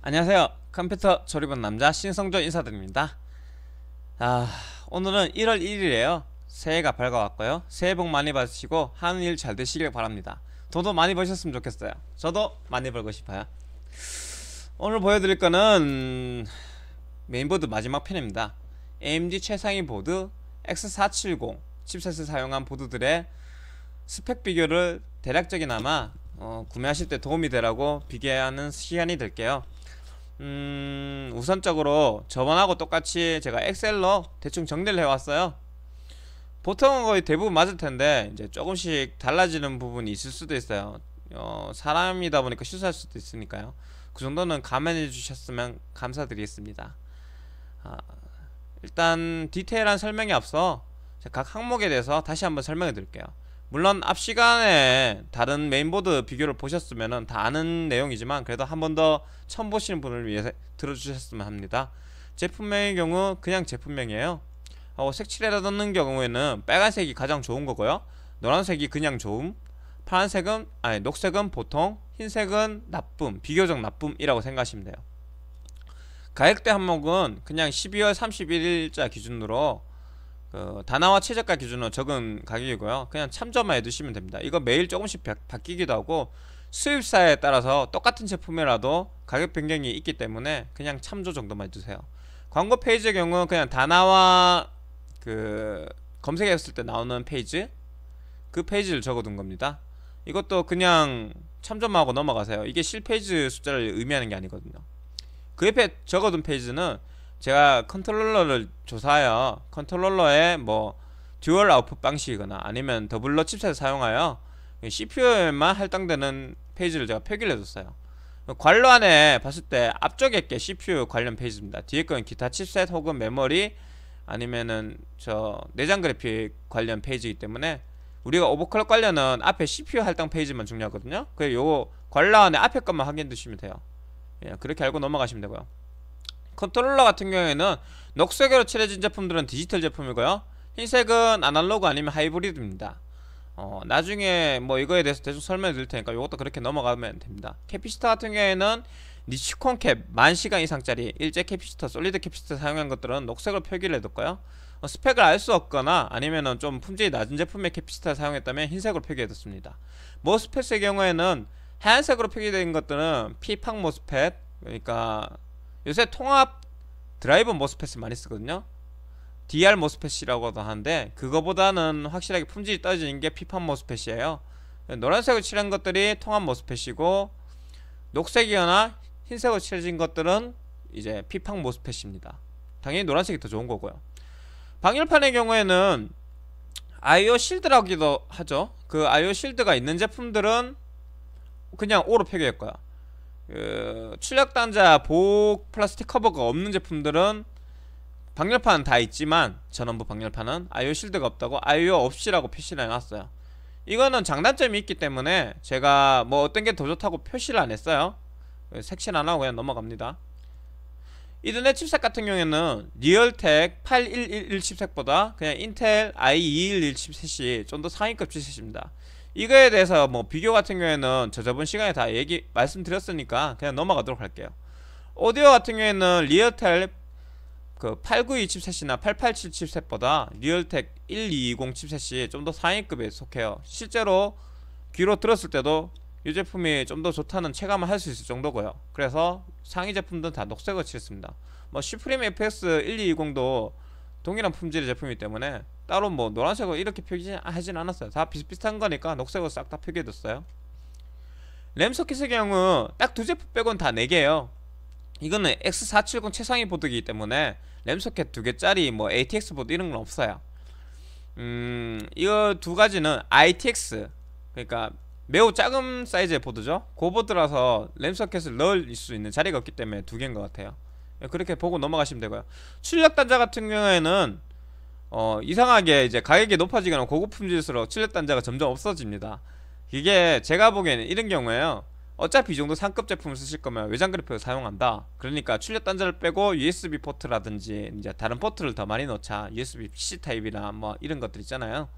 안녕하세요 컴퓨터 조립원 남자 신성조 인사드립니다 아 오늘은 1월 1일이에요 새해가 밝아왔고요 새해 복 많이 받으시고 하는 일 잘 되시길 바랍니다 돈도 많이 버셨으면 좋겠어요 저도 많이 벌고 싶어요 오늘 보여드릴 거는 메인보드 마지막 편입니다 AMD 최상위 보드 X470 칩셋을 사용한 보드들의 스펙 비교를 대략적이나마 어, 구매하실 때 도움이 되라고 비교하는 시간이 될게요 음, 우선적으로 저번하고 똑같이 제가 엑셀로 대충 정리를 해왔어요 보통은 거의 대부분 맞을 텐데 이제 조금씩 달라지는 부분이 있을 수도 있어요 어, 사람이다 보니까 실수할 수도 있으니까요 그 정도는 감안해 주셨으면 감사드리겠습니다 아, 일단 디테일한 설명이 앞서 각 항목에 대해서 다시 한번 설명해 드릴게요 물론 앞 시간에 다른 메인보드 비교를 보셨으면 다 아는 내용이지만 그래도 한 번 더 처음 보시는 분을 위해서 들어주셨으면 합니다 제품명의 경우 그냥 제품명이에요 어, 색칠해다 넣는 경우에는 빨간색이 가장 좋은 거고요 노란색이 그냥 좋음 파란색은 아니 녹색은 보통 흰색은 나쁨 비교적 나쁨이라고 생각하시면 돼요 가액대 항목은 그냥 12월 31일자 기준으로 그 어, 단아와 최저가 기준으로 적은 가격이고요 그냥 참조만 해두시면 됩니다 이거 매일 조금씩 바, 뀌기도 하고 수입사에 따라서 똑같은 제품이라도 가격 변경이 있기 때문에 그냥 참조 정도만 해주세요 광고 페이지의 경우 그냥 단아와 그 검색했을 때 나오는 페이지 그 페이지를 적어둔 겁니다 이것도 그냥 참조만하고 넘어가세요 이게 실페이지 숫자를 의미하는 게 아니거든요 그 옆에 적어둔 페이지는 제가 컨트롤러를 조사하여 컨트롤러에뭐 듀얼 아웃풋 방식이거나 아니면 더블러 칩셋을 사용하여 CPU에만 할당되는 페이지를 제가 표기를 해줬어요 관로 안에 봤을 때 앞쪽에 게 CPU 관련 페이지입니다 뒤에 건 기타 칩셋 혹은 메모리 아니면은 저 내장 그래픽 관련 페이지이기 때문에 우리가 오버클럭 관련은 앞에 CPU 할당 페이지만 중요하거든요 그래서 요 관로 안에 앞에 것만 확인해 두시면 돼요 예, 그렇게 알고 넘어가시면 되고요 컨트롤러 같은 경우에는 녹색으로 칠해진 제품들은 디지털 제품이고요 흰색은 아날로그 아니면 하이브리드입니다 어, 나중에 뭐 이거에 대해서 대충 설명해 드릴 테니까 이것도 그렇게 넘어가면 됩니다 캐피스터 같은 경우에는 니치콘 캡 만시간 이상짜리 일제 캐피스터 솔리드 캐피스터 사용한 것들은 녹색으로 표기를 해뒀고요 어, 스펙을 알 수 없거나 아니면은 좀 품질이 낮은 제품의 캐피스터를 사용했다면 흰색으로 표기해뒀습니다 모스펫의 경우에는 하얀색으로 표기된 것들은 피팡 모스펫 그러니까 요새 통합 드라이브 모스펫을 많이 쓰거든요 DR 모스펫이라고도 하는데 그거보다는 확실하게 품질이 떨어지는 게 피판 모스펫이에요 노란색으로 칠한 것들이 통합 모스펫이고 녹색이거나 흰색으로 칠해진 것들은 이제 피팡 모스펫입니다 당연히 노란색이 더 좋은 거고요 방열판의 경우에는 아이오 실드라기도 하죠 그 아이오 실드가 있는 제품들은 그냥 오로 표기할 거야 그 출력단자 보 플라스틱 커버가 없는 제품들은 방열판 다 있지만 전원부 방열판은 아이오 실드가 없다고 아이오 없이라고 표시를 해놨어요 이거는 장단점이 있기 때문에 제가 뭐 어떤 게 더 좋다고 표시를 안 했어요 색칠 안 하고 그냥 넘어갑니다 이더넷 칩셋 같은 경우에는 리얼텍 8111 칩셋보다 그냥 인텔 i211 칩셋이 좀 더 상위급 칩셋입니다 이거에 대해서 뭐 비교 같은 경우에는 저 저번 시간에 다 얘기 말씀드렸으니까 그냥 넘어가도록 할게요 오디오 같은 경우에는 리얼텔 그892 7셋이나887 7셋보다 리얼텍 1220 칩셋이 좀 더 상위급에 속해요 실제로 귀로 들었을 때도 이 제품이 좀 더 좋다는 체감을 할 수 있을 정도고요 그래서 상위 제품들은 다 녹색을 칠했습니다 뭐 슈프림 FX 1220도 동일한 품질의 제품이기 때문에 따로 뭐 노란색으로 이렇게 표기하진 아, 않았어요 다 비슷비슷한 거니까 녹색으로 싹 다 표기해뒀어요 램 소켓의 경우 딱 두 제품 빼곤 다 네개예요 이거는 X470 최상위 보드이기 때문에 램 소켓 두개짜리뭐 ATX 보드 이런 건 없어요 음 이거 두 가지는 ITX 그러니까 매우 작은 사이즈의 보드죠 고 그 보드라서 램 소켓을 넣을 수 있는 자리가 없기 때문에 두 개인 것 같아요 예, 그렇게 보고 넘어가시면 되고요 출력단자 같은 경우에는 어, 이상하게 이제 가격이 높아지거나 고급 품질수록 출력단자가 점점 없어집니다 이게 제가 보기에는 이런 경우에요 어차피 이 정도 상급 제품을 쓰실 거면 외장 그래픽을 사용한다 그러니까 출력 단자를 빼고 USB 포트라든지 이제 다른 포트를 더 많이 넣자 USB-C 타입이나 뭐 이런 것들 있잖아요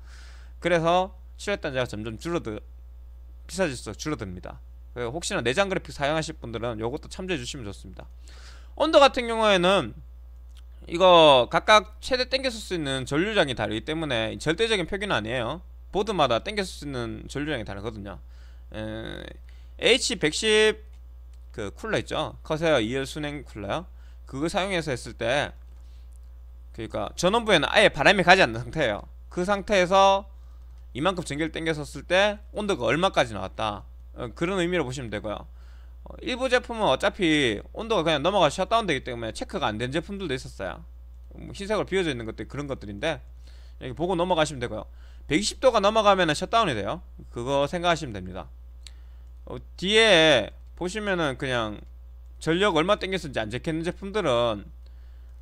그래서 출력 단자가 점점 줄어들 비싸질수록 줄어듭니다 그 혹시나 내장 그래픽 사용하실 분들은 이것도 참조해 주시면 좋습니다 언더 같은 경우에는 이거 각각 최대 땡겨쓸 수 있는 전류량이 다르기 때문에 절대적인 표기는 아니에요 보드마다 땡겨쓸 수 있는 전류량이 다르거든요 에, H110 그 쿨러 있죠 커세어 2열 순행 쿨러요 그거 사용해서 했을 때 그러니까 전원부에는 아예 바람이 가지 않는 상태예요 그 상태에서 이만큼 전기를 땡겨썼을때 온도가 얼마까지 나왔다 어, 그런 의미로 보시면 되고요 어, 일부 제품은 어차피 온도가 그냥 넘어가 셧다운 되기 때문에 체크가 안 된 제품들도 있었어요 뭐 흰색으로 비어져 있는 것들 그런 것들인데 이렇 보고 넘어가시면 되고요 120도가 넘어가면 셧다운이 돼요 그거 생각하시면 됩니다 어, 뒤에 보시면은 그냥 전력 얼마 땡겼는지 안 적혀있는 제품들은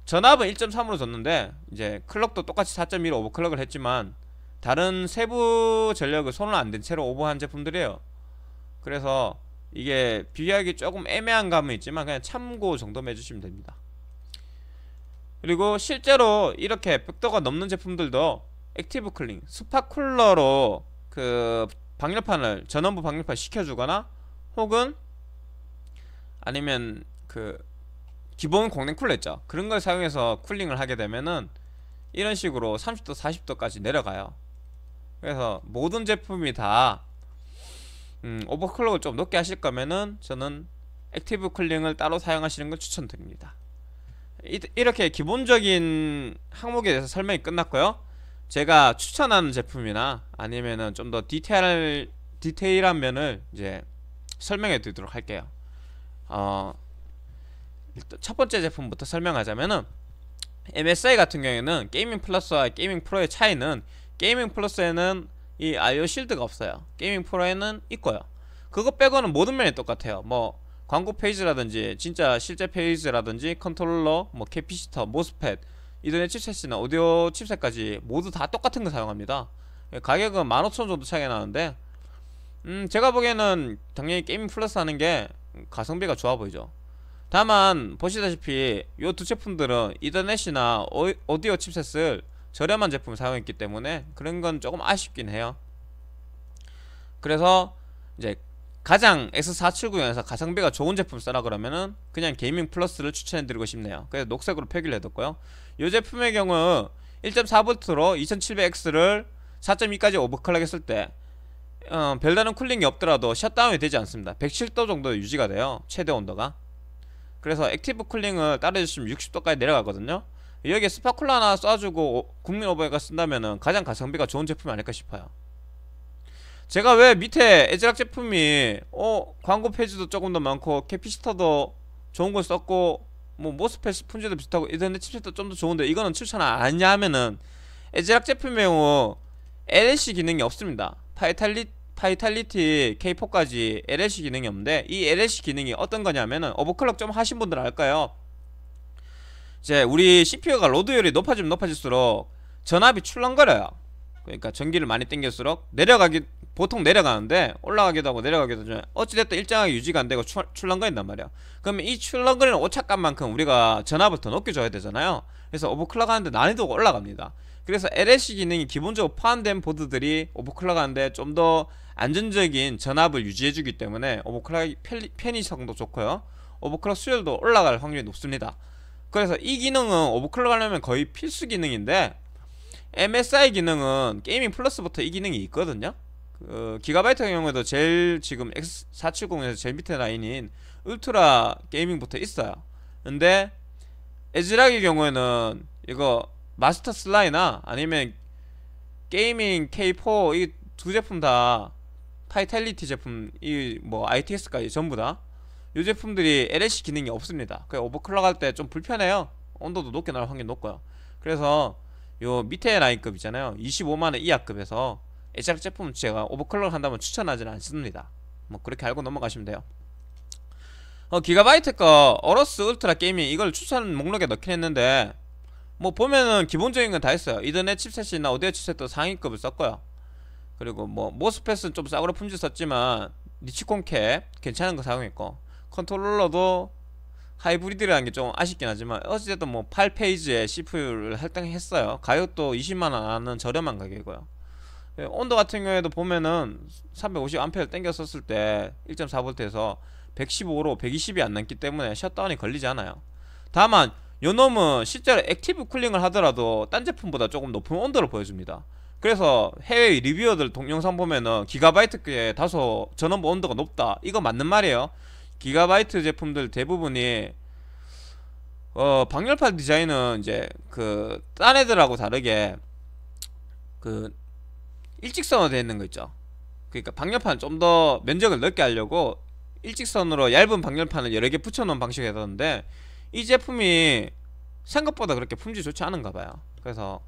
전압은 1.3으로 줬는데 이제 클럭도 똑같이 4.1로 오버클럭을 했지만 다른 세부 전력을 손을 안 댄 채로 오버한 제품들이에요 그래서 이게 비교하기 조금 애매한 감은 있지만 그냥 참고 정도만 해주시면 됩니다 그리고 실제로 이렇게 100도가 넘는 제품들도 액티브 쿨링 스파쿨러로 그 방열판을 전원부 방열판 시켜주거나 혹은 아니면 그 기본 공랭 쿨러 있죠 그런 걸 사용해서 쿨링을 하게 되면은 이런 식으로 30도 40도까지 내려가요 그래서 모든 제품이 다 음, 오버클럭을 좀 높게 하실 거면은 저는 액티브 쿨링을 따로 사용하시는 걸 추천드립니다 이, 이렇게 기본적인 항목에 대해서 설명이 끝났고요 제가 추천하는 제품이나 아니면은 좀 더 디테일, 디테일한 면을 이제 설명해 드리도록 할게요 어, 첫 번째 제품부터 설명하자면은 MSI 같은 경우에는 게이밍 플러스와 게이밍 프로의 차이는 게이밍 플러스에는 이 아이오 실드가 없어요 게이밍 프로에는 있고요 그거 빼고는 모든 면이 똑같아요 뭐 광고 페이지라든지 진짜 실제 페이지라든지 컨트롤러, 뭐 캐피시터, 모스펫 이더넷 칩셋이나 오디오 칩셋까지 모두 다 똑같은 거 사용합니다 예, 가격은 15,000원 정도 차이가 나는데 음 제가 보기에는 당연히 게이밍 플러스 하는 게 가성비가 좋아 보이죠 다만 보시다시피 이두 제품들은 이더넷이나 오디오 칩셋을 저렴한 제품을 사용했기 때문에 그런 건 조금 아쉽긴 해요 그래서 이제 가장 S479에서 가성비가 좋은 제품 써라 그러면은 그냥 게이밍 플러스를 추천해드리고 싶네요 그래서 녹색으로 표기를 해뒀고요 이 제품의 경우 1.4V로 2700X를 4.2까지 오버클럭 했을 때 어, 별다른 쿨링이 없더라도 셧다운이 되지 않습니다 107도 정도 유지가 돼요 최대 온도가 그래서 액티브 쿨링을 따라주시면 60도까지 내려가거든요 여기에 스파클라 하나 쏴주고 국민 오버헤가 쓴다면은 가장 가성비가 좋은 제품이 아닐까 싶어요 제가 왜 밑에 에즈락 제품이 어 광고 페이지도 조금 더 많고 캐피시터도 좋은 걸 썼고 뭐 모스펫 스품질도 비슷하고 이더넷 칩셋도 좀 더 좋은데 이거는 추천 아니냐 하면은 에즈락 제품의 경우 LLC 기능이 없습니다 파이탈리, 파이탈리티 K4까지 LLC 기능이 없는데 이 LLC 기능이 어떤 거냐면은 오버클럭 좀 하신 분들 알까요 이제 우리 CPU가 로드율이 높아지면 높아질수록 전압이 출렁거려요 그러니까 전기를 많이 땡길수록 내려가기 보통 내려가는데 올라가기도 하고 내려가기도 하죠 어찌됐든 일정하게 유지가 안되고 출렁거린단 말이야 그러면 이 출렁거리는 오차값만큼 우리가 전압을 더 높게 줘야 되잖아요 그래서 오버클럭 하는데 난이도가 올라갑니다 그래서 LSC 기능이 기본적으로 포함된 보드들이 오버클럭 하는데 좀 더 안전적인 전압을 유지해주기 때문에 오버클럭 편리성도 좋고요 오버클럭 수열도 올라갈 확률이 높습니다 그래서 이 기능은 오버클럭 하려면 거의 필수 기능인데 MSI 기능은 게이밍 플러스부터 이 기능이 있거든요 그 기가바이트 경우에도 제일 지금 X470에서 제일 밑에 라인인 울트라 게이밍부터 있어요 근데 에즈락의 경우에는 이거 마스터 슬라이나 아니면 게이밍 K4 이 두 제품 다 타이탈리티 제품 이 뭐 ITS까지 전부 다이 제품들이 LSC 기능이 없습니다 그 오버클럭 할 때 좀 불편해요 온도도 높게 나올 확률이 높고요 그래서 요 밑에 라인급 있잖아요 25만원 이하급에서 애착 제품 제가 오버클럭 한다면 추천하지는 않습니다 뭐 그렇게 알고 넘어가시면 돼요 어, 기가바이트 거어로스 울트라 게이밍 이걸 추천 목록에 넣긴 했는데 뭐 보면은 기본적인 건 다 했어요 이더넷 칩셋이나 오디오 칩셋도 상위급을 썼고요 그리고 뭐 모스펫은 좀 싸구려 품질 썼지만 니치콘캡 괜찮은 거 사용했고 컨트롤러도 하이브리드라는 게 좀 아쉽긴 하지만 어쨌든 뭐 8페이지에 CPU를 할당했어요 가격도 20만원 하는 저렴한 가격이고요 예, 온도 같은 경우에도 보면은 350A 를 땡겼었을 때 1.4V에서 115로 120이 안 넘기 때문에 셧다운이 걸리지 않아요 다만 요놈은 실제로 액티브 쿨링을 하더라도 딴 제품보다 조금 높은 온도를 보여줍니다 그래서 해외 리뷰어들 동영상 보면은 기가바이트에 다소 전원부 온도가 높다 이거 맞는 말이에요 기가바이트 제품들 대부분이 어 방열판 디자인은 이제 그딴 애들하고 다르게 그 일직선으로 되어 있는 거 있죠 그러니까 방열판 좀 더 면적을 넓게 하려고 일직선으로 얇은 방열판을 여러 개 붙여놓은 방식이 되던데 이 제품이 생각보다 그렇게 품질 좋지 않은가 봐요 그래서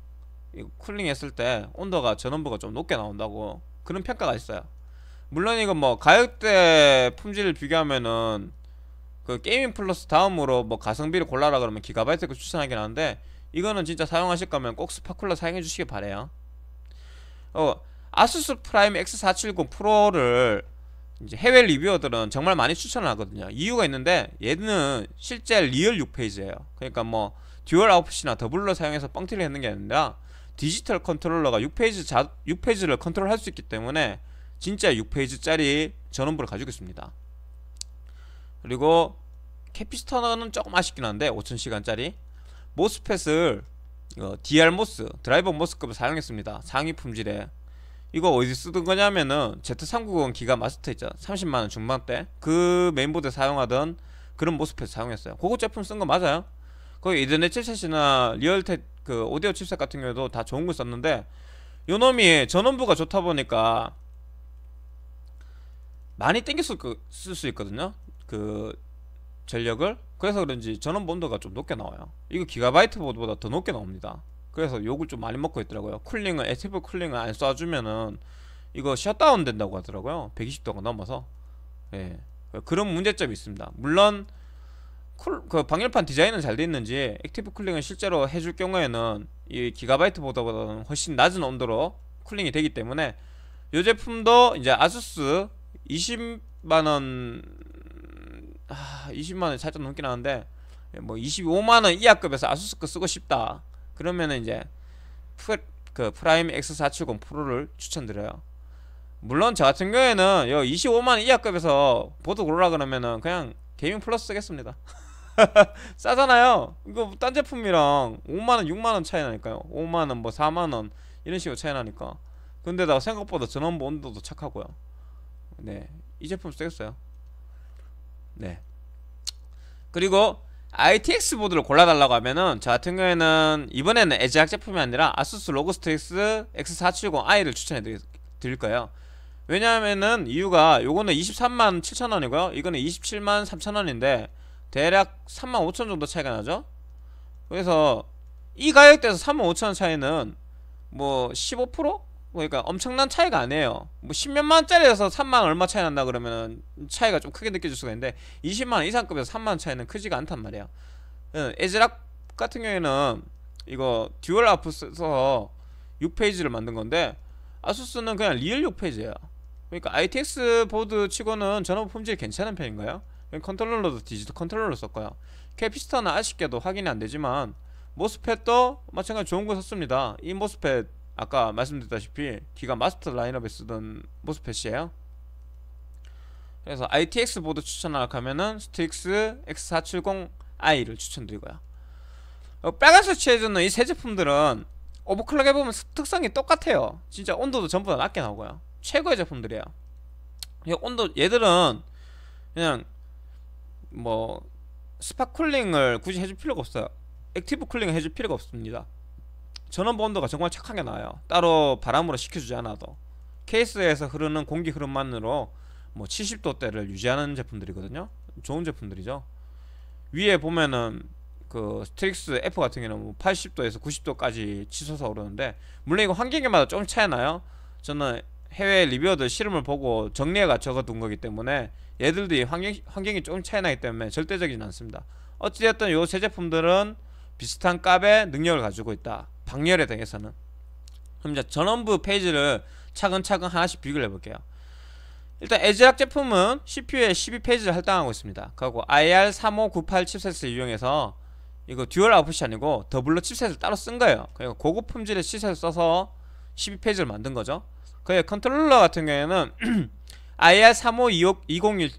쿨링 했을 때 온도가 전원부가 좀 높게 나온다고 그런 평가가 있어요 물론 이거 뭐 가격대 품질을 비교하면은 그 게이밍 플러스 다음으로 뭐 가성비를 골라라 그러면 기가바이트급 추천하긴 하는데 이거는 진짜 사용하실 거면 꼭스파쿨러 사용해 주시길 바래요. 어, 아수스 프라임 X470 프로를 이제 해외 리뷰어들은 정말 많이 추천 하거든요. 이유가 있는데 얘는 실제 리얼 6페이지예요. 그러니까 뭐 듀얼 아웃풋이나 더블로 사용해서 뻥튀를 했는 게 아니라 디지털 컨트롤러가 6페이지 자, 6페이지를 컨트롤할 수 있기 때문에 진짜 6페이지짜리 전원부를 가지고 있습니다 그리고 캐피스터는 조금 아쉽긴 한데 5000시간짜리 모스펫을 이거 어, DR 모스 드라이버 모스급을 사용했습니다 상위 품질에 이거 어디 쓰던 거냐면은 Z390 기가 마스터 있죠 30만원 중반대 그 메인보드 사용하던 그런 모스펫 사용했어요 고급 제품 쓴 거 맞아요 거의 이더넷 칩셋이나 리얼텍 그 오디오 칩셋 같은 경우도 에다 좋은 거 썼는데 요놈이 전원부가 좋다 보니까 많이 땡겼을수 그, 있거든요 그 전력을 그래서 그런지 전원 본도가 좀 높게 나와요 이거 기가바이트 보드보다 더 높게 나옵니다 그래서 욕을 좀 많이 먹고 있더라고요 쿨링은 s 티브 쿨링을 안 쏴주면은 이거 셧다운 된다고 하더라고요 120도가 넘어서 예 그런 문제점이 있습니다 물론 쿨, 그 방열판 디자인은 잘 돼 있는지 액티브 쿨링을 실제로 해줄 경우에는 이 기가바이트 보드보다는 훨씬 낮은 온도로 쿨링이 되기 때문에 이 제품도 이제 아수스 20만원 20만원 살짝 넘긴 하는데 뭐 25만원 이하급에서 아수스 거 쓰고 싶다 그러면은 이제 프, 그 프라임 X470 프로를 추천드려요 물론 저 같은 경우에는 요 25만원 이하급에서 보드 고르라 그러면은 그냥 게이밍 플러스 쓰겠습니다 싸잖아요 이거 딴 제품이랑 5만원 6만원 차이 나니까요 5만원 뭐 4만원 이런 식으로 차이 나니까 근데다가 생각보다 전원부 온도도 착하고요 네. 이 제품 쓰겠어요. 네. 그리고 ITX 보드를 골라달라고 하면은 저 같은 경우에는 이번에는 에지학 제품이 아니라 아수스 로그스트엑스 X470i를 추천해 드릴 거예요. 왜냐하면은 이유가 요거는 23만 7천원이고요. 이거는 27만 3천원인데 대략 3만 5천 정도 차이가 나죠? 그래서 이 가격대에서 3만 5천원 차이는 뭐 15%? 그러니까 엄청난 차이가 아니에요 뭐 10몇만 짜리에서 3만 얼마 차이 난다 그러면 차이가 좀 크게 느껴질 수가 있는데 20만 이상급에서 3만 차이는 크지가 않단 말이야 예, 에즈락 같은 경우에는 이거 듀얼 아프 스에서 6페이지를 만든 건데 아수스는 그냥 리얼 6페이지예요 그러니까 ITX 보드 치고는 전원 품질이 괜찮은 편인가요? 컨트롤러도 디지털 컨트롤러 썼고요 캐피스터는 아쉽게도 확인이 안되지만 모스펫도 마찬가지 좋은 거 썼습니다 이 모스펫 아까 말씀드렸다시피 기가 마스터 라인업에 쓰던 모습패시에요 그래서 ITX 보드 추천하라 하면은 스틱스 X470i를 추천드리고요 어, 빨간색 취해주는 이 세 제품들은 오버클럭 해보면 특성이 똑같아요 진짜 온도도 전부 다 낮게 나오고요 최고의 제품들이에요 온도 얘들은 그냥 뭐 스파 쿨링을 굳이 해줄 필요가 없어요 액티브 쿨링을 해줄 필요가 없습니다 전원본도가 정말 착하게 나와요 따로 바람으로 식혀주지 않아도 케이스에서 흐르는 공기 흐름만으로 뭐 70도대를 유지하는 제품들이거든요 좋은 제품들이죠 위에 보면은 그 스트릭스 F 같은 경우는 80도에서 뭐 90도까지 치솟아 오르는데 물론 이거 환경에마다 조금 차이 나요 저는 해외 리뷰어들 실험을 보고 정리해가 적어둔 거기 때문에 얘들도 환경, 환경이 조금 차이 나기 때문에 절대적이진 않습니다 어찌됐든 요 세 제품들은 비슷한 값의 능력을 가지고 있다 광열에 대해서는 그럼 이제 전원부 페이지를 차근차근 하나씩 비교를 해볼게요 일단 에즈락 제품은 CPU에 12페이지를 할당하고 있습니다 그리고 IR3598 칩셋을 이용해서 이거 듀얼 아웃풋이 아니고 더블로 칩셋을 따로 쓴 거예요 그리고 고급 품질의 칩셋을 써서 12페이지를 만든 거죠 그의 컨트롤러 같은 경우에는 IR35201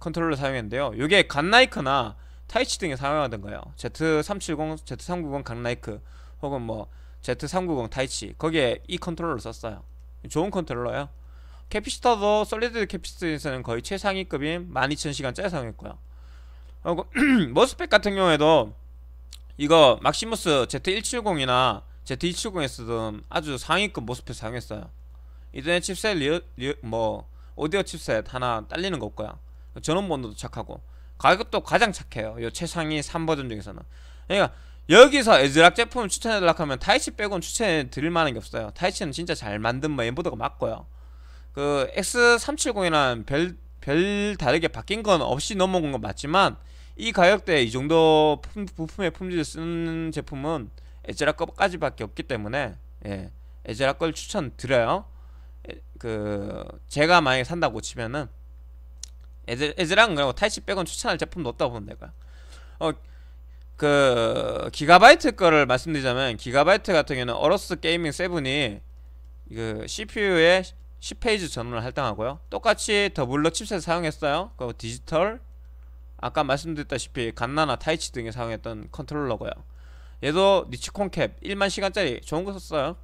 컨트롤러 사용했는데요 이게 갓나이크나 타이치 등에 사용하던 거예요 Z370, Z390 갓나이크 혹은 뭐 Z390 타이치 거기에 이컨트롤러 썼어요 좋은 컨트롤러예요 캐피스터도 솔리드 캐피스터에서는 거의 최상위급인 12,000시간짜리 사용했고요 그리고 머스펙 같은 경우에도 이거 막시무스 Z170이나 Z270에 쓰던 아주 상위급 모스펫 사용했어요 이더넷 칩셋 리어, 리어, 뭐 오디오 칩셋 하나 딸리는 거 없고요 전원번호도 착하고 가격도 가장 착해요 요 최상위 3버전 중에서는 그러니까 여기서 에즈락 제품을 추천해달라 하면 타이치 빼곤 추천해드릴 만한 게 없어요 타이치는 진짜 잘 만든 뭐 엠보드가 맞고요 그 X370이랑 별, 별 다르게 바뀐 건 없이 넘어온 건 맞지만 이 가격대에 이 정도 품, 부품의 품질을 쓰는 제품은 에즈락 거까지 밖에 없기 때문에 예, 에즈락 걸 추천드려요 에, 그 제가 만약에 산다고 치면은 에즈락은 그리고 뭐 타이치 빼곤 추천할 제품도 없다고 보면 될까요 어, 그 기가바이트 거를 말씀드리자면 기가바이트 같은 경우는 어로스 게이밍 세븐이 그 CPU에 10페이지 전원을 할당하고요 똑같이 더블러 칩셋 사용했어요 그 디지털 아까 말씀드렸다시피 갓나나 타이치 등에 사용했던 컨트롤러고요 얘도 니치콘캡 1만 시간짜리 좋은 거 썼어요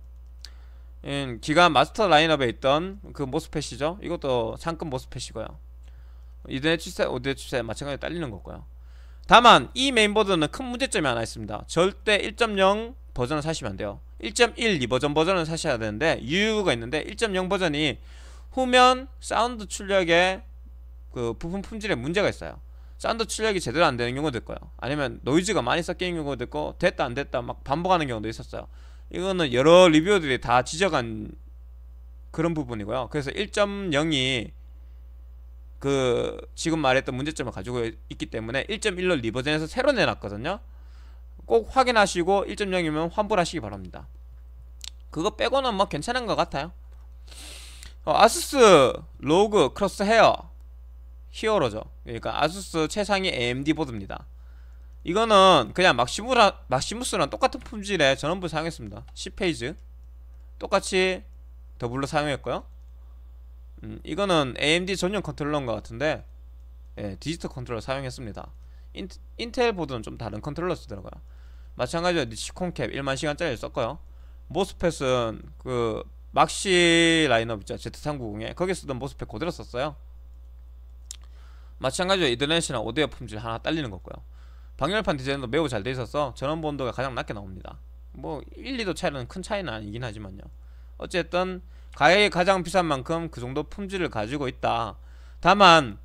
음, 기가 마스터 라인업에 있던 그 모스펫이죠 이것도 상급 모스펫이고요 이 2대 칩셋 디대 칩셋 마찬가지로 딸리는 거고요 다만 이 메인보드는 큰 문제점이 하나 있습니다 절대 1.0 버전을 사시면 안 돼요 1.1, 2버전 버전을 사셔야 되는데 유유가 있는데 1.0 버전이 후면 사운드 출력에 그 부품 품질에 문제가 있어요 사운드 출력이 제대로 안 되는 경우도 있고요 아니면 노이즈가 많이 섞이는 경우도 있고 됐다 안 됐다 막 반복하는 경우도 있었어요 이거는 여러 리뷰들이 다 지적한 그런 부분이고요 그래서 1.0이 그 지금 말했던 문제점을 가지고 있기 때문에 1.1로 리버전에서 새로 내놨거든요 꼭 확인하시고 1.0이면 환불하시기 바랍니다 그거 빼고는 뭐 괜찮은 것 같아요 어, 아수스 로그 크로스 헤어 히어로죠 그러니까 아수스 최상위 AMD 보드입니다 이거는 그냥 막시무라, 막시무스랑 똑같은 품질의 전원부 사용했습니다 10페이지 똑같이 더블로 사용했고요 음, 이거는 AMD 전용 컨트롤러인 것 같은데 예, 디지털 컨트롤러 사용했습니다 인, 인텔 보드는 좀 다른 컨트롤러 쓰더라고요 마찬가지로 니치콘캡 1만시간짜리 썼고요 모스펫은 그 막시 라인업 있죠 Z390에 거기 쓰던 모스펫 그대로 썼어요 마찬가지로 이더넷이나 오디오 품질 하나 딸리는 거고요 방열판 디자인도 매우 잘 돼 있어서 전원 본도가 가장 낮게 나옵니다 뭐 1, 2도 차이는 큰 차이는 아니긴 하지만요 어쨌든 가격이 가장 비싼 만큼 그 정도 품질을 가지고 있다 다만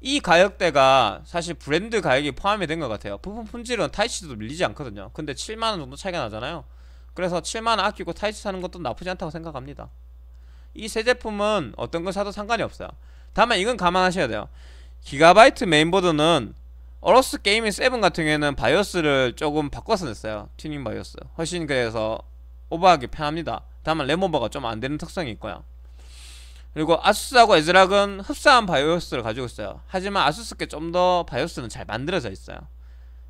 이 가격대가 사실 브랜드 가격이 포함이 된 것 같아요 부품 품질은 타이치도 밀리지 않거든요 근데 7만원 정도 차이가 나잖아요 그래서 7만원 아끼고 타이치 사는 것도 나쁘지 않다고 생각합니다 이 세 제품은 어떤 걸 사도 상관이 없어요 다만 이건 감안하셔야 돼요 기가바이트 메인보드는 어로스 게이밍 7 같은 경우에는 바이오스를 조금 바꿔서 냈어요 튜닝 바이오스 훨씬 그래서 오버하기 편합니다 다만 레몬버가 좀 안되는 특성이 있고요 그리고 아수스하고 에즈락은 흡사한 바이오스를 가지고 있어요 하지만 아수스께 좀 더 바이오스는 잘 만들어져 있어요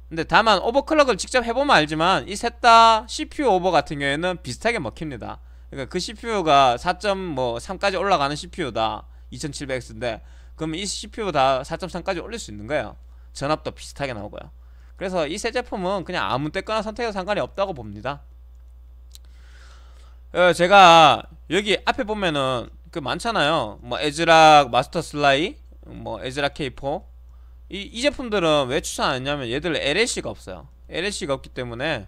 근데 다만 오버클럭을 직접 해보면 알지만 이 셋다 CPU 오버 같은 경우에는 비슷하게 먹힙니다 그러니까 그 CPU가 4.3까지 뭐 올라가는 CPU다 2700X인데 그럼 이 CPU 다 4.3까지 올릴 수 있는 거예요 전압도 비슷하게 나오고요 그래서 이 세 제품은 그냥 아무 때거나 선택해도 상관이 없다고 봅니다 어, 제가 여기 앞에 보면은 그 많잖아요 뭐 에즈락 마스터 슬라이 뭐 에즈락 K4 이, 이 제품들은 왜 추천하냐면 얘들 LLC가 없어요 LLC가 없기 때문에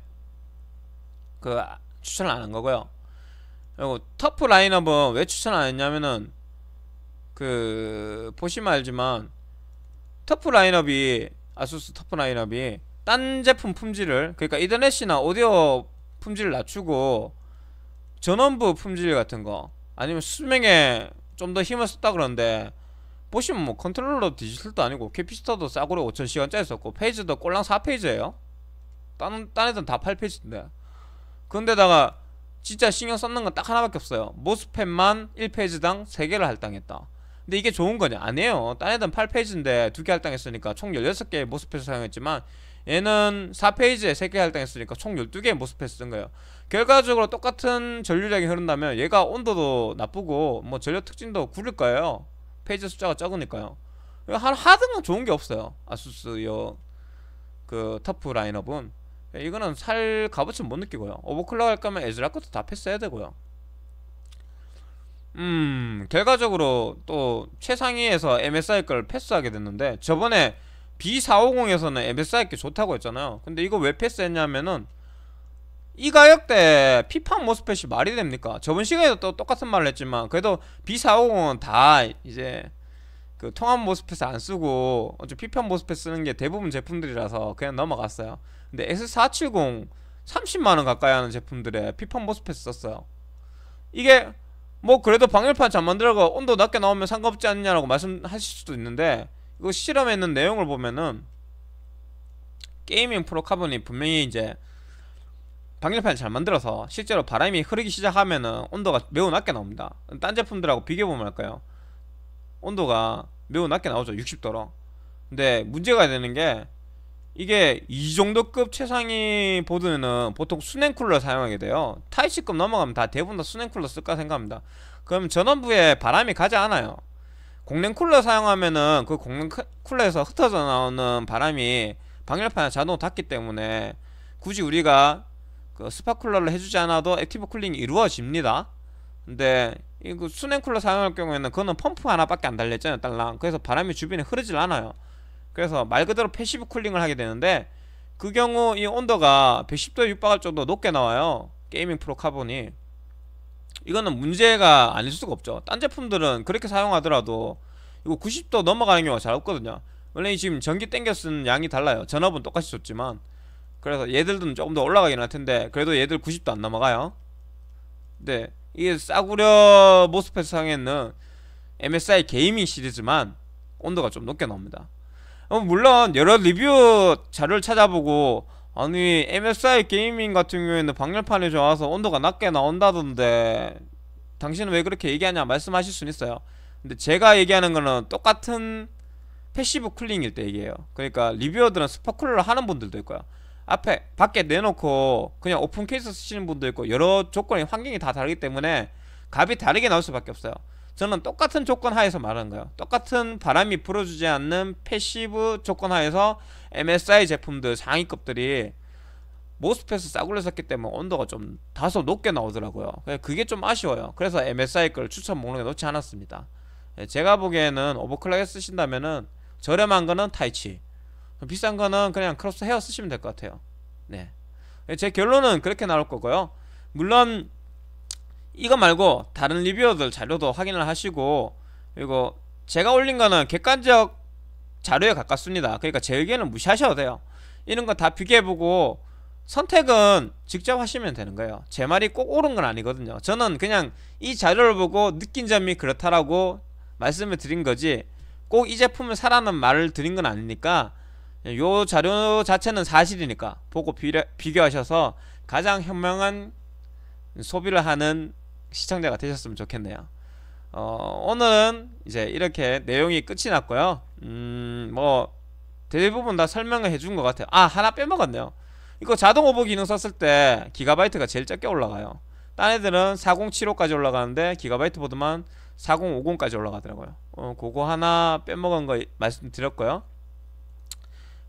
그 추천을 안 한 거고요 그리고 터프 라인업은 왜 추천 안 했냐면은 그 보시면 알지만 터프 라인업이 아수스 터프 라인업이 딴 제품 품질을 그러니까 이더넷이나 오디오 품질을 낮추고 전원부 품질 같은 거 아니면 수명에 좀 더 힘을 썼다 그러는데 보시면 뭐 컨트롤러 디지털도 아니고 캐피스터도 싸구려 5000시간짜리 썼고 페이지도 꼴랑 4페이지예요 딴, 딴 애들은 다 8페이지인데 근데다가 진짜 신경 썼는 건 딱 하나밖에 없어요 모스펜만 1페이지당 3개를 할당했다 근데 이게 좋은 거냐? 아니에요 딴 애들은 8페이지인데 2개 할당했으니까 총 16개의 모스펜을 사용했지만 얘는 4페이지에 3개 할당했으니까 총 12개의 모습패 쓴 거예요 결과적으로 똑같은 전류량이 흐른다면 얘가 온도도 나쁘고 뭐 전류 특징도 구릴 거예요 페이지 숫자가 적으니까요 하등은 좋은 게 없어요 아수스 요그 터프 라인업은 그러니까 이거는 살 값어치 못 느끼고요 오버클럭 할 거면 에즈라 것도 다 패스해야 되고요 음 결과적으로 또 최상위에서 MSI 걸 패스하게 됐는데 저번에 B450에서는 MSI 게 좋다고 했잖아요 근데 이거 왜 패스했냐면은 이 가격대 피판 모스펫이 말이 됩니까? 저번 시간에도 또 똑같은 말을 했지만 그래도 B450은 다 이제 그 통합 모스펫을 안 쓰고 어차 피판 모스펫 쓰는 게 대부분 제품들이라서 그냥 넘어갔어요 근데 S470 30만원 가까이 하는 제품들에 피판 모스펫 썼어요 이게 뭐 그래도 방열판 잘 만들어가 온도 낮게 나오면 상관없지 않냐라고 말씀하실 수도 있는데 그실험에있는 내용을 보면은 게이밍 프로카본이 분명히 이제 방열판을 잘 만들어서 실제로 바람이 흐르기 시작하면은 온도가 매우 낮게 나옵니다 딴 제품들하고 비교해보면 할까요 온도가 매우 낮게 나오죠 60도로 근데 문제가 되는 게 이게 이 정도 급 최상위 보드는 보통 수냉 쿨러 사용하게 돼요 타이시급 넘어가면 다 대부분 다 수냉 쿨러 쓸까 생각합니다 그럼 전원부에 바람이 가지 않아요 공랭 쿨러 사용하면은 그 공랭 쿨러에서 흩어져 나오는 바람이 방열판에 자동 닿기 때문에 굳이 우리가 그 스파쿨러를 해주지 않아도 액티브 쿨링이 이루어집니다 근데 이거 수냉쿨러 그 사용할 경우에는 그거는 펌프 하나밖에 안 달렸잖아요 딸랑 그래서 바람이 주변에 흐르질 않아요 그래서 말 그대로 패시브 쿨링을 하게 되는데 그 경우 이 온도가 110도에 육박할 정도 높게 나와요 게이밍 프로 카본이 이거는 문제가 아닐 수가 없죠 딴 제품들은 그렇게 사용하더라도 이거 90도 넘어가는 경우가 잘 없거든요 원래 지금 전기 땡겨 쓰는 양이 달라요 전압은 똑같이 줬지만 그래서 얘들도 조금 더 올라가긴 할 텐데 그래도 얘들 90도 안 넘어가요 근데 네. 이게 싸구려 모스펫 상에는 MSI 게이밍 시리즈만 온도가 좀 높게 나옵니다 어, 물론 여러 리뷰 자료를 찾아보고 아니 MSI 게이밍 같은 경우에는 방열판이 좋아서 온도가 낮게 나온다던데 당신은 왜 그렇게 얘기하냐 말씀하실 수는 있어요 근데 제가 얘기하는 거는 똑같은 패시브 쿨링일 때 얘기해요 그러니까 리뷰어들은 스파쿨러를 하는 분들도 있고요 앞에 밖에 내놓고 그냥 오픈 케이스 쓰시는 분도 있고 여러 조건이 환경이 다 다르기 때문에 값이 다르게 나올 수밖에 없어요 저는 똑같은 조건 하에서 말하는 거예요 똑같은 바람이 불어주지 않는 패시브 조건 하에서 MSI 제품들 상위급들이 모스펫을 싸구려 썼기 때문에 온도가 좀 다소 높게 나오더라고요 그게 좀 아쉬워요 그래서 MSI 걸 추천 목록에 넣지 않았습니다 예, 제가 보기에는 오버클럭에 쓰신다면은 저렴한 거는 타이치 비싼 거는 그냥 크로스 헤어 쓰시면 될 것 같아요 네. 예, 제 결론은 그렇게 나올 거고요 물론 이거 말고 다른 리뷰어들 자료도 확인을 하시고 그리고 제가 올린 거는 객관적 자료에 가깝습니다 그러니까 제 의견은 무시하셔도 돼요 이런 거 다 비교해보고 선택은 직접 하시면 되는 거예요 제 말이 꼭 옳은 건 아니거든요 저는 그냥 이 자료를 보고 느낀 점이 그렇다라고 말씀을 드린 거지 꼭 이 제품을 사라는 말을 드린 건 아니니까 요 자료 자체는 사실이니까 보고 비교하셔서 가장 현명한 소비를 하는 시청자가 되셨으면 좋겠네요. 어, 오늘은 이제 이렇게 내용이 끝이 났고요. 음, 뭐 대부분 다 설명을 해준 것 같아요. 아 하나 빼먹었네요. 이거 자동 오버 기능 썼을 때 기가바이트가 제일 작게 올라가요. 딴 애들은 4075까지 올라가는데 기가바이트 보드만 4050까지 올라가더라고요. 어, 그거 하나 빼먹은 거 말씀드렸고요.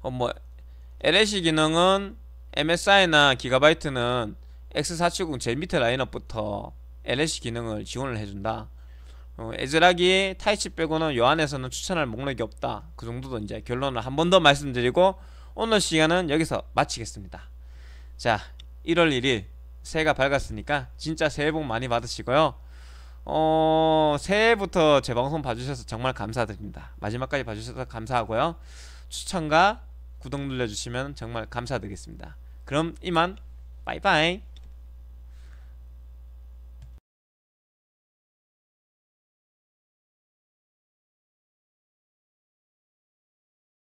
어, 뭐 LAC 기능은 MSI나 기가바이트는 X470 제 밑에 라인업부터 LS 기능을 지원을 해준다 어, 에즈라기 타이치 빼고는 요안에서는 추천할 목록이 없다 그 정도도 이제 결론을 한 번 더 말씀드리고 오늘 시간은 여기서 마치겠습니다 자 1월 1일 새해가 밝았으니까 진짜 새해 복 많이 받으시고요 어, 새해부터 제 방송 봐주셔서 정말 감사드립니다 마지막까지 봐주셔서 감사하고요 추천과 구독 눌러주시면 정말 감사드리겠습니다 그럼 이만 빠이빠이